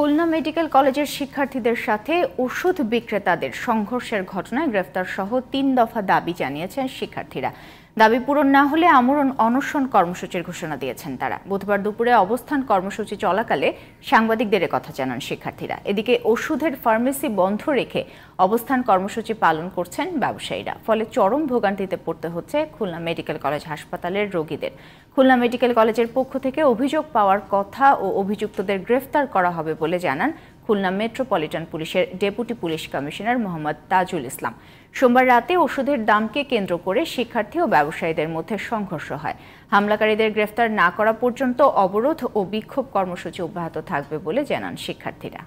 Khulna medical কলেজের শিক্ষার্থীদের সাথে ওষুধ বিক্রেতাদের সংঘর্ষের ঘটনায় গ্রেফতার সহ তিন দফা দাবি জানিয়েছেন শিক্ষার্থীরা দাবি পূরণ না হলে আমরণ অনশন কর্মসূচির ঘোষণা দিয়েছেন তারা বুধবার দুপুরে অবস্থান কর্মসূচি চলাকালে সাংবাদিকদের কথা জানান শিক্ষার্থীরা এদিকে ওষুধের ফার্মেসি বন্ধ রেখে অবস্থান কর্মসূচি পালন করছেন ব্যবসায়ীরা ফলে চরম ভোগান্তিতে পড়তে হচ্ছে খুলনা মেডিকেল কলেজ হাসপাতালের রোগীদের খুলনা মেডিকেল কলেজের পক্ষ থেকে অভিযোগ পাওয়ার কথা ও অভিযুক্তদের গ্রেফতার করা হবে বলে জানান খুলনা মেট্রোপলিটন পুলিশের deputy police commissioner Mohammad Tajul Islam সোমবার রাতে ওষুধের দামকে কেন্দ্র করে শিক্ষার্থী ও ব্যবসায়ীদের মধ্যে সংঘর্ষ হয় হামলাকারীদের গ্রেফতার না করা পর্যন্ত অবরোধ ও বিক্ষোভ কর্মসূচি অব্যাহত থাকবে বলে জানান শিক্ষার্থীরা